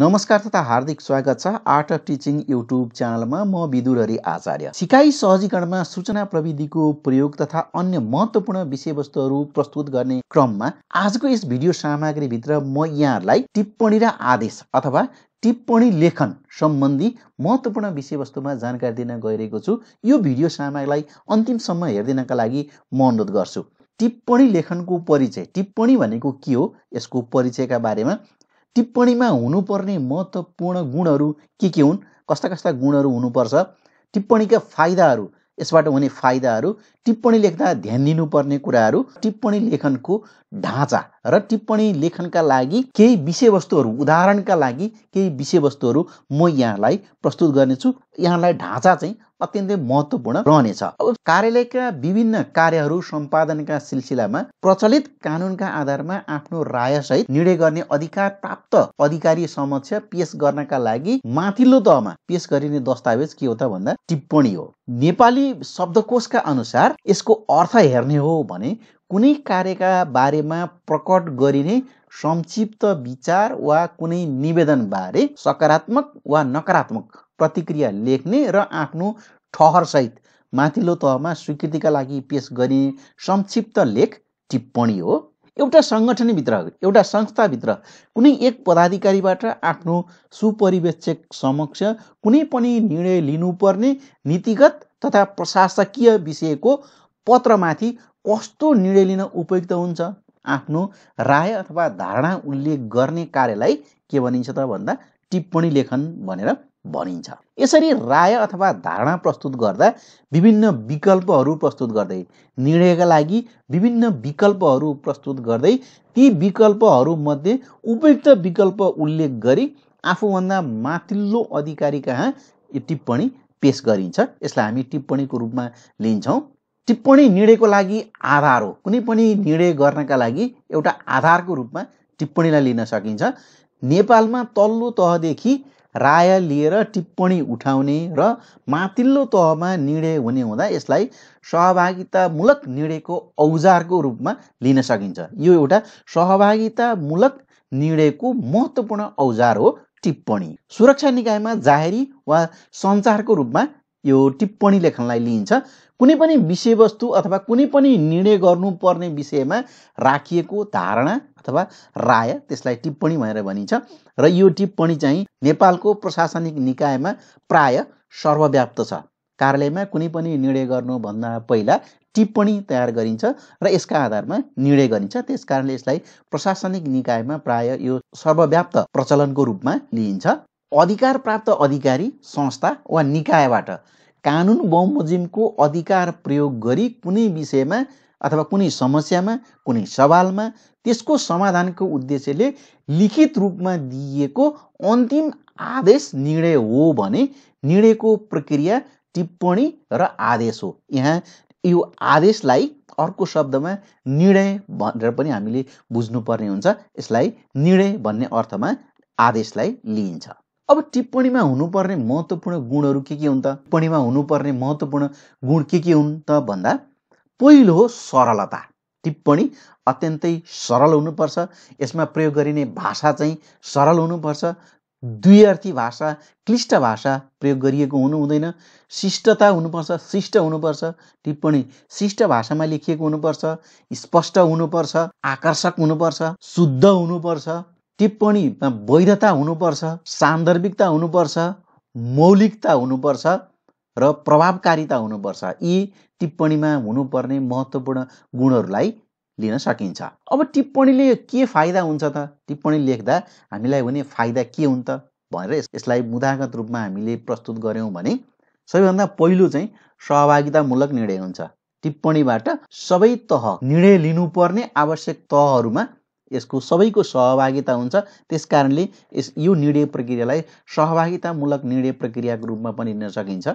नमस्कार तथा हार्दिक स्वागत छ आर्ट अफ टिचिङ युट्युब च्यानलमा म विदुर हरि आचार्य सिकाइ सहजीकरणमा सूचना प्रविधिको प्रयोग तथा अन्य महत्त्वपूर्ण विषयवस्तुहरू प्रस्तुत गर्ने क्रममा आजको यस भिडियो सामग्रीभित्र म यहाँहरूलाई टिप्पणी र आदेश अथवा टिप्पणी लेखन सम्बन्धी महत्त्वपूर्ण विषयवस्तुमा जानकारी दिन गइरहेको छु यो भिडियो सामग्रीलाई अन्तिमसम्म हेरिदिनका लागि म अनुरोध गर्छु टिप्पणी लेखनको परिचय टिप्पणी भनेको के हो यसको परिचयका बारेमा टिप्पणीमा हुनुपर्ने महत्त्वपूर्ण गुणहरू के के हुन् कस्ता कस्ता गुणहरू हुनुपर्छ टिप्पणीका फाइदाहरू यसबाट हुने फाइदाहरू टिप्पणी लेख्दा ध्यान दिनुपर्ने कुराहरू टिप्पणी लेखनको ढाँचा र टिप्पणी लेखनका लागि केही विषयवस्तुहरू उदाहरणका लागि केही विषयवस्तुहरू म यहाँलाई प्रस्तुत गर्नेछु यहाँलाई ढाँचा चाहिँ अत्यन्तै महत्त्वपूर्ण रहनेछ अब कार्यालयका विभिन्न कार्यहरू सम्पादनका सिलसिलामा प्रचलित कानुनका आधारमा आफ्नो रायसहित निर्णय गर्ने अधिकार प्राप्त अधिकारी समक्ष पेस गर्नका लागि माथिल्लो तहमा पेस गरिने दस्तावेज के हो त भन्दा टिप्पणी हो नेपाली शब्दकोशका अनुसार यसको अर्थ हेर्ने हो भने कुनै कार्यका बारेमा प्रकट गरिने संक्षिप्त विचार वा कुनै निवेदनबारे सकारात्मक वा नकारात्मक प्रतिक्रिया लेख्ने र आफ्नो ठहरसहित माथिल्लो तहमा स्वीकृतिका लागि पेस गरिने संक्षिप्त लेख टिप्पणी हो एउटा सङ्गठनभित्र एउटा संस्थाभित्र कुनै एक पदाधिकारीबाट आफ्नो सुपरिवेक्षक समक्ष कुनै पनि निर्णय लिनुपर्ने नीतिगत तथा प्रशासकीय विषयको पत्रमाथि कस्तो निर्णय लिन उपयुक्त हुन्छ आफ्नो राय अथवा धारणा उल्लेख गर्ने कार्यलाई के भनिन्छ त भन्दा टिप्पणी लेखन भनेर भनिन्छ यसरी राय अथवा धारणा प्रस्तुत गर्दा विभिन्न विकल्पहरू प्रस्तुत गर्दै निर्णयका लागि विभिन्न विकल्पहरू प्रस्तुत गर्दै ती विकल्पहरूमध्ये उपयुक्त विकल्प उल्लेख गरी आफूभन्दा माथिल्लो अधिकारी कहाँ टिप्पणी पेस गरिन्छ यसलाई हामी टिप्पणीको रूपमा लिन्छौँ टिप्पणी निर्णयको लागि आधार हो कुनै पनि निर्णय गर्नका लागि एउटा आधारको रूपमा टिप्पणीलाई लिन सकिन्छ नेपालमा तल्लो तहदेखि राय लिएर टिप्पणी उठाउने र माथिल्लो तहमा निर्णय हुने हुँदा यसलाई सहभागितामूलक निर्णयको औजारको रूपमा लिन सकिन्छ यो एउटा सहभागितामूलक निर्णयको महत्त्वपूर्ण औजार हो टिप्पणी सुरक्षा निकायमा जाहेरी वा सञ्चारको रूपमा यो टिप्पणी लेखनलाई लिइन्छ कुनै पनि विषयवस्तु अथवा कुनै पनि निर्णय गर्नुपर्ने विषयमा राखिएको धारणा अथवा राय त्यसलाई टिप्पणी भनेर भनिन्छ र यो टिप्पणी चाहिँ नेपालको प्रशासनिक निकायमा प्राय सर्वव्याप्त छ कार्यालयमा कुनै पनि निर्णय गर्नुभन्दा पहिला टिप्पणी तयार गरिन्छ र यसका आधारमा निर्णय गरिन्छ त्यस कारणले यसलाई प्रशासनिक निकायमा प्रायः यो सर्वव्याप्त प्रचलनको रूपमा लिइन्छ अधिकार प्राप्त अधिकारी संस्था वा निकायबाट कानुन बमोजिमको अधिकार प्रयोग गरी कुनै विषयमा अथवा कुनै समस्यामा कुनै सवालमा त्यसको समाधानको उद्देश्यले लिखित रूपमा दिइएको अन्तिम आदेश निर्णय हो भने निर्णयको प्रक्रिया टिप्पणी र आदेश हो यहाँ यो आदेशलाई अर्को शब्दमा निर्णय भनेर पनि हामीले बुझ्नुपर्ने हुन्छ यसलाई निर्णय भन्ने अर्थमा आदेशलाई लिइन्छ अब टिप्पणीमा हुनुपर्ने महत्त्वपूर्ण गुणहरू के के हुन् त टिप्पणीमा हुनुपर्ने महत्त्वपूर्ण गुण के के हुन् त भन्दा पहिलो हो सरलता टिप्पणी अत्यन्तै सरल हुनुपर्छ यसमा प्रयोग गरिने भाषा चाहिँ सरल हुनुपर्छ द्विअर्थी भाषा क्लिष्ट भाषा प्रयोग गरिएको हुनु हुँदैन शिष्टता हुनुपर्छ शिष्ट हुनुपर्छ टिप्पणी शिष्ट भाषामा लेखिएको हुनुपर्छ स्पष्ट हुनुपर्छ आकर्षक हुनुपर्छ शुद्ध हुनुपर्छ टिप्पणीमा वैधता हुनुपर्छ सान्दर्भिकता हुनुपर्छ मौलिकता हुनुपर्छ र प्रभावकारिता हुनुपर्छ यी टिप्पणीमा हुनुपर्ने महत्त्वपूर्ण गुणहरूलाई लिन सकिन्छ अब टिप्पणीले के फाइदा हुन्छ त टिप्पणी लेख्दा हामीलाई हुने फाइदा के हुन् त भनेर यसलाई मुदागत रूपमा हामीले प्रस्तुत गऱ्यौँ भने सबैभन्दा पहिलो चाहिँ सहभागितामूलक निर्णय हुन्छ टिप्पणीबाट सबै तह निर्णय लिनुपर्ने आवश्यक तहहरूमा यसको सबैको सहभागिता हुन्छ त्यस कारणले यस यो निर्णय प्रक्रियालाई सहभागितामूलक निर्णय प्रक्रियाको रूपमा पनि लिन सकिन्छ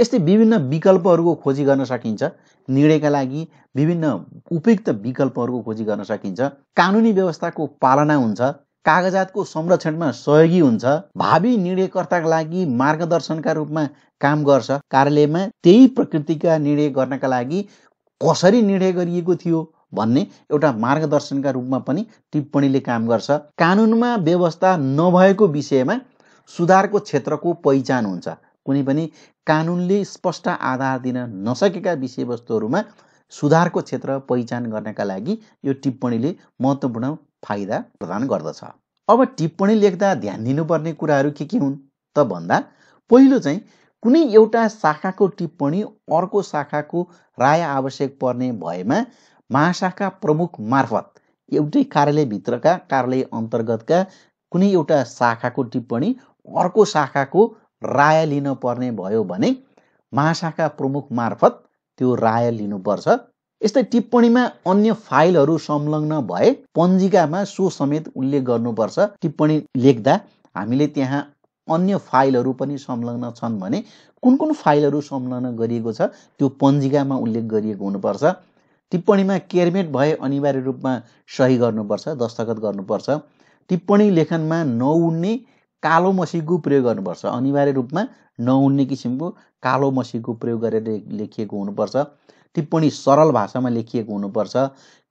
यस्तै विभिन्न विकल्पहरूको खोजी गर्न सकिन्छ निर्णयका लागि विभिन्न उपयुक्त विकल्पहरूको खोजी गर्न सकिन्छ कानुनी व्यवस्थाको पालना हुन्छ कागजातको संरक्षणमा सहयोगी हुन्छ भावी निर्णयकर्ताका लागि मार्गदर्शनका रूपमा काम गर्छ कार्यालयमा त्यही प्रकृतिका निर्णय गर्नका लागि कसरी निर्णय गरिएको थियो भन्ने एउटा मार्गदर्शनका रूपमा पनि टिप्पणीले काम गर्छ कानुनमा व्यवस्था नभएको विषयमा सुधारको क्षेत्रको पहिचान हुन्छ कुनै पनि कानुनले स्पष्ट आधार दिन नसकेका विषयवस्तुहरूमा सुधारको क्षेत्र पहिचान गर्नका लागि यो टिप्पणीले महत्त्वपूर्ण फाइदा प्रदान गर्दछ अब टिप्पणी लेख्दा ध्यान दिनुपर्ने कुराहरू के के हुन् त भन्दा पहिलो चाहिँ कुनै एउटा शाखाको टिप्पणी अर्को शाखाको राय आवश्यक पर्ने भएमा महाशाखा प्रमुख मार्फत एउटै कार्यालयभित्रका कार्यालय अन्तर्गतका कुनै एउटा शाखाको टिप्पणी अर्को शाखाको राय लिन पर्ने भयो भने महाशाखा प्रमुख मार्फत त्यो राय लिनुपर्छ यस्तै टिप्पणीमा अन्य फाइलहरू संलग्न भए पञ्जिकामा सो समेत उल्लेख गर्नुपर्छ टिप्पणी लेख्दा हामीले त्यहाँ अन्य फाइलहरू पनि संलग्न छन् भने कुन कुन फाइलहरू संलग्न गरिएको छ त्यो पञ्जिकामा उल्लेख गरिएको हुनुपर्छ टिप्पणीमा केयरमेट भए अनिवार्य रूपमा सही गर्नुपर्छ दस्तखत गर्नुपर्छ टिप्पणी लेखनमा नउड्ने कालो मसीको प्रयोग गर्नुपर्छ अनिवार्य रूपमा नउड्ने किसिमको कालो मसीको प्रयोग गरेर लेखिएको हुनुपर्छ टिप्पणी सरल भाषामा लेखिएको हुनुपर्छ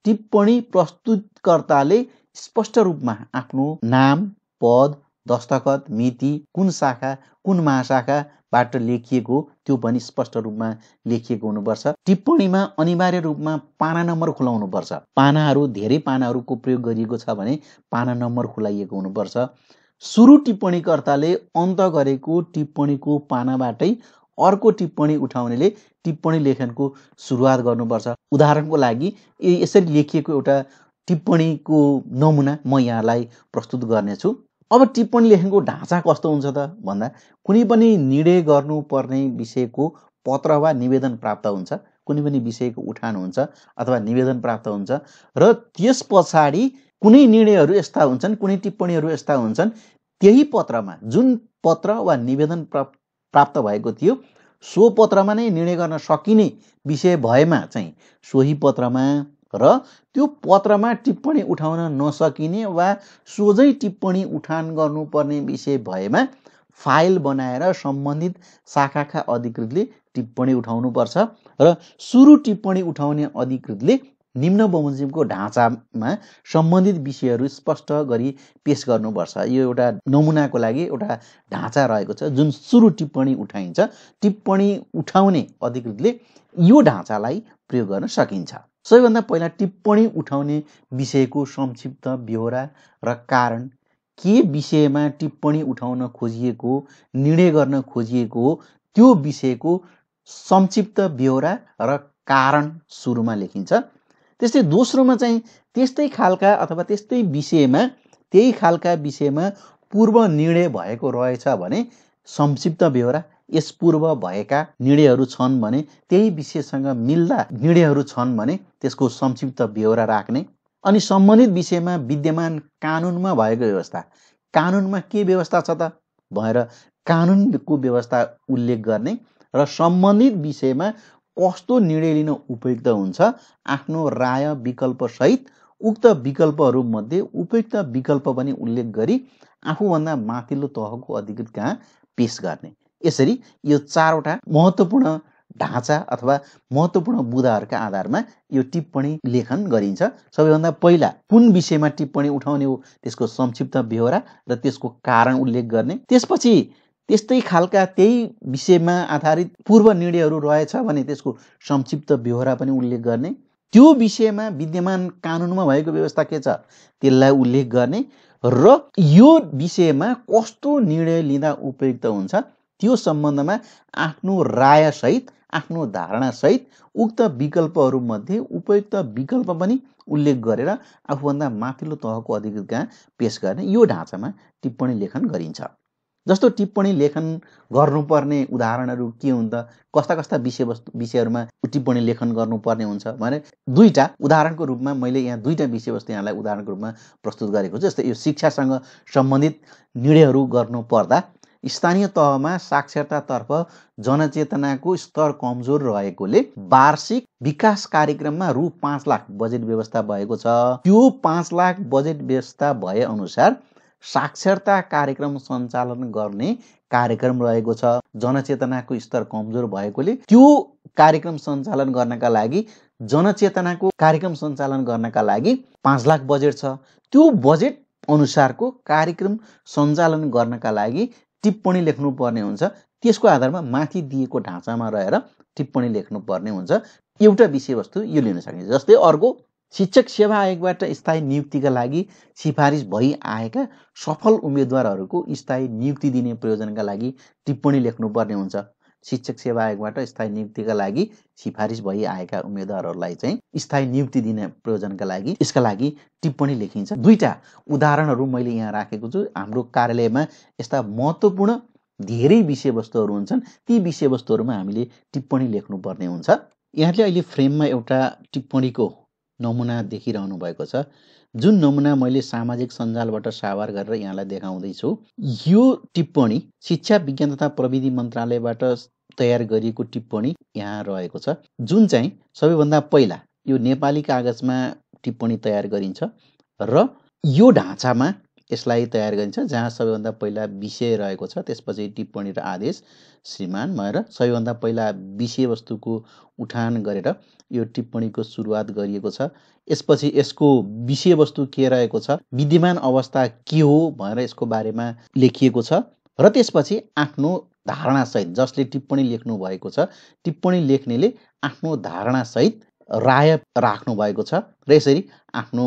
टिप्पणी प्रस्तुतकर्ताले स्पष्ट रूपमा आफ्नो नाम पद दस्तखत मिति कुन शाखा कुन महाशाखाबाट लेखिएको त्यो पनि स्पष्ट रूपमा लेखिएको हुनुपर्छ टिप्पणीमा अनिवार्य रूपमा पाना नम्बर खुलाउनुपर्छ पानाहरू धेरै पानाहरूको प्रयोग गरिएको छ भने पाना नम्बर खुलाइएको हुनुपर्छ सुरु टिप्पणीकर्ताले अन्त गरेको टिप्पणीको पानाबाटै अर्को टिप्पणी उठाउनेले टिप्पणी लेखनको सुरुवात गर्नुपर्छ उदाहरणको लागि यसरी लेखिएको एउटा टिप्पणीको नमुना म यहाँलाई प्रस्तुत गर्नेछु अब टिप्पणी लेखेको ढाँचा कस्तो हुन्छ त भन्दा कुनै पनि निर्णय गर्नुपर्ने विषयको पत्र वा निवेदन प्राप्त हुन्छ कुनै पनि विषयको उठान हुन्छ अथवा निवेदन प्राप्त हुन्छ र त्यस पछाडि कुनै निर्णयहरू यस्ता हुन्छन् कुनै टिप्पणीहरू यस्ता हुन्छन् त्यही पत्रमा जुन पत्र वा निवेदन प्राप्त भएको थियो सो पत्रमा नै निर्णय गर्न सकिने विषय भएमा चाहिँ सोही पत्रमा र त्यो पत्रमा टिप्पणी उठाउन नसकिने वा सोझै टिप्पणी उठान गर्नुपर्ने विषय भएमा फाइल बनाएर सम्बन्धित शाखाका अधिकृतले टिप्पणी उठाउनुपर्छ र सुरु टिप्पणी उठाउने अधिकृतले निम्न बमोजिमको ढाँचामा सम्बन्धित विषयहरू स्पष्ट गरी पेस गर्नुपर्छ यो एउटा नमुनाको लागि एउटा ढाँचा रहेको छ जुन सुरु टिप्पणी उठाइन्छ टिप्पणी उठाउने अधिकृतले यो ढाँचालाई प्रयोग गर्न सकिन्छ सबैभन्दा पहिला टिप्पणी उठाउने विषयको संक्षिप्त बेहोरा र कारण के विषयमा टिप्पणी उठाउन खोजिएको निर्णय गर्न खोजिएको हो त्यो विषयको संक्षिप्त बेहोरा र कारण सुरुमा लेखिन्छ त्यस्तै दोस्रोमा चाहिँ त्यस्तै खालका अथवा त्यस्तै विषयमा त्यही खालका विषयमा पूर्व निर्णय भएको रहेछ भने संक्षिप्त बेहोरा यस पूर्व भएका निर्णयहरू छन् भने त्यही विषयसँग मिल्दा निर्णयहरू छन् भने त्यसको संक्षिप्त बेहोरा राख्ने अनि सम्बन्धित विषयमा विद्यमान कानुनमा भएको व्यवस्था कानुनमा के व्यवस्था छ त भनेर कानुनको व्यवस्था उल्लेख गर्ने र सम्बन्धित विषयमा कस्तो निर्णय लिन उपयुक्त हुन्छ आफ्नो राय विकल्पसहित उक्त विकल्पहरूमध्ये उपयुक्त विकल्प पनि उल्लेख गरी आफूभन्दा माथिल्लो तहको अधिकृत कहाँ पेस गर्ने यसरी यो चारवटा महत्त्वपूर्ण ढाँचा अथवा महत्त्वपूर्ण बुदाहरूका आधारमा यो टिप्पणी लेखन गरिन्छ सबैभन्दा पहिला कुन विषयमा टिप्पणी उठाउने हो त्यसको संक्षिप्त बेहोरा र त्यसको कारण उल्लेख गर्ने त्यसपछि त्यस्तै खालका त्यही विषयमा आधारित पूर्व निर्णयहरू रहेछ भने त्यसको संक्षिप्त बेहोरा पनि उल्लेख गर्ने त्यो विषयमा विद्यमान कानुनमा भएको व्यवस्था के छ त्यसलाई उल्लेख गर्ने र यो विषयमा कस्तो निर्णय लिँदा उपयुक्त हुन्छ त्यो सम्बन्धमा आफ्नो रायसहित आफ्नो धारणासहित उक्त विकल्पहरूमध्ये उपयुक्त विकल्प पनि उल्लेख गरेर आफूभन्दा माथिल्लो तहको अधिकृत कहाँ पेस गर्ने यो ढाँचामा टिप्पणी लेखन गरिन्छ जस्तो टिप्पणी लेखन गर्नुपर्ने उदाहरणहरू के हुन् त कस्ता कस्ता विषयवस्तु विषयहरूमा टिप्पणी लेखन गर्नुपर्ने हुन्छ भने दुईवटा उदाहरणको रूपमा मैले यहाँ दुईवटा विषयवस्तु यहाँलाई उदाहरणको रूपमा प्रस्तुत गरेको छु जस्तै यो शिक्षासँग सम्बन्धित निर्णयहरू गर्नुपर्दा स्थानीय तहमा साक्षरतातर्फ जनचेतनाको स्तर कमजोर रहेकोले वार्षिक विकास कार्यक्रममा रु पाँच लाख बजेट व्यवस्था भएको छ त्यो पाँच लाख बजेट व्यवस्था भए अनुसार साक्षरता कार्यक्रम सञ्चालन गर्ने कार्यक्रम रहेको छ जनचेतनाको स्तर कमजोर भएकोले त्यो कार्यक्रम सञ्चालन गर्नका लागि जनचेतनाको कार्यक्रम सञ्चालन गर्नका लागि पाँच लाख बजेट छ त्यो बजेट अनुसारको कार्यक्रम सञ्चालन गर्नका लागि टिप्पणी लेख्नुपर्ने हुन्छ त्यसको आधारमा माथि दिएको ढाँचामा रहेर टिप्पणी लेख्नुपर्ने हुन्छ एउटा विषयवस्तु यो लिन सकिन्छ जस्तै अर्को शिक्षक सेवा आयोगबाट स्थायी नियुक्तिका लागि सिफारिस भइआएका सफल उम्मेदवारहरूको स्थायी नियुक्ति दिने प्रयोजनका लागि टिप्पणी लेख्नुपर्ने हुन्छ शिक्षक सेवा आयोगबाट स्थायी नियुक्तिका लागि सिफारिस भइआएका उम्मेद्वारहरूलाई चाहिँ स्थायी नियुक्ति दिने प्रयोजनका लागि यसका लागि टिप्पणी लेखिन्छ दुईवटा उदाहरणहरू मैले यहाँ राखेको छु हाम्रो कार्यालयमा यस्ता महत्त्वपूर्ण धेरै विषयवस्तुहरू हुन्छन् ती विषयवस्तुहरूमा हामीले टिप्पणी लेख्नुपर्ने हुन्छ यहाँले अहिले फ्रेममा एउटा टिप्पणीको नमुना देखिरहनु भएको छ जुन नमुना मैले सामाजिक सञ्जालबाट साभार गरेर यहाँलाई देखाउँदैछु यो टिप्पणी शिक्षा विज्ञान तथा प्रविधि मन्त्रालयबाट तयार गरिएको टिप्पणी यहाँ रहेको छ जुन चाहिँ सबैभन्दा पहिला यो नेपाली कागजमा टिप्पणी तयार गरिन्छ र यो ढाँचामा यसलाई तयार गरिन्छ जहाँ सबैभन्दा पहिला विषय रहेको छ त्यसपछि टिप्पणी र आदेश श्रीमान भएर सबैभन्दा पहिला विषयवस्तुको उठान गरेर यो टिप्पणीको सुरुवात गरिएको छ यसपछि यसको विषयवस्तु के रहेको छ विद्यमान अवस्था के हो भनेर यसको बारेमा लेखिएको छ र त्यसपछि आफ्नो धारणासहित जसले टिप्पणी लेख्नु भएको छ टिप्पणी लेख्नेले आफ्नो धारणासहित राय राख्नु भएको छ र यसरी आफ्नो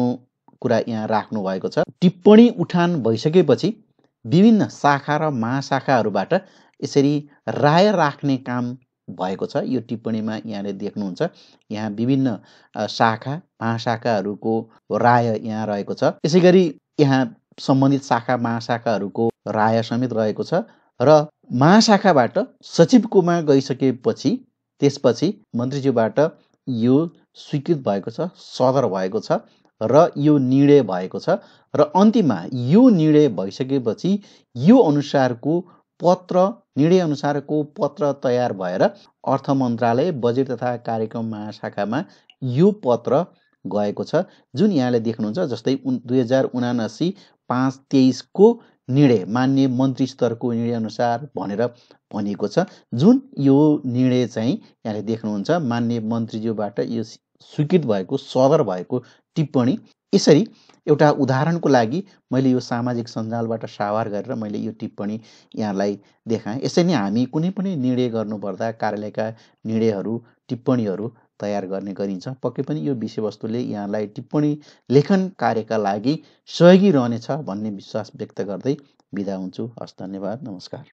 कुरा यहाँ राख्नु भएको छ टिप्पणी उठान भइसकेपछि विभिन्न शाखा र महाशाखाहरूबाट यसरी राय राख्ने काम भएको छ यो टिप्पणीमा यहाँले देख्नुहुन्छ यहाँ विभिन्न शाखा महाशाखाहरूको राय यहाँ रहेको छ यसै गरी यहाँ सम्बन्धित शाखा महाशाखाहरूको राय समेत रहेको छ र महाशाखाबाट सचिवकोमा गइसकेपछि त्यसपछि मन्त्रीज्यूबाट यो स्वीकृत भएको छ सदर भएको छ र यो निर्णय भएको छ र अन्तिममा यो निर्णय भइसकेपछि यो अनुसारको पत्र निर्णय अनुसारको पत्र तयार भएर अर्थ मन्त्रालय बजेट तथा कार्यक्रम महाशाखामा यो पत्र गएको छ जुन यहाँले देख्नुहुन्छ जस्तै दुई हजार उनासी पाँच तेइसको निर्णय मान्य मन्त्री स्तरको निर्णय अनुसार भनेर भनिएको छ जुन यो निर्णय चाहिँ यहाँले देख्नुहुन्छ मान्य मन्त्रीज्यूबाट यो स्वीकृत भएको सदर भएको टिप्पणी यसरी एउटा उदाहरणको लागि मैले यो सामाजिक सञ्जालबाट सावार गरेर मैले यो टिप्पणी यहाँलाई देखाएँ यसरी नै हामी कुनै पनि निर्णय गर्नुपर्दा कार्यालयका निर्णयहरू टिप्पणीहरू तयार गर्ने गरिन्छ पक्कै पनि यो विषयवस्तुले यहाँलाई टिप्पणी लेखन कार्यका लागि सहयोगी रहनेछ भन्ने विश्वास व्यक्त गर्दै बिदा हुन्छु हस् धन्यवाद नमस्कार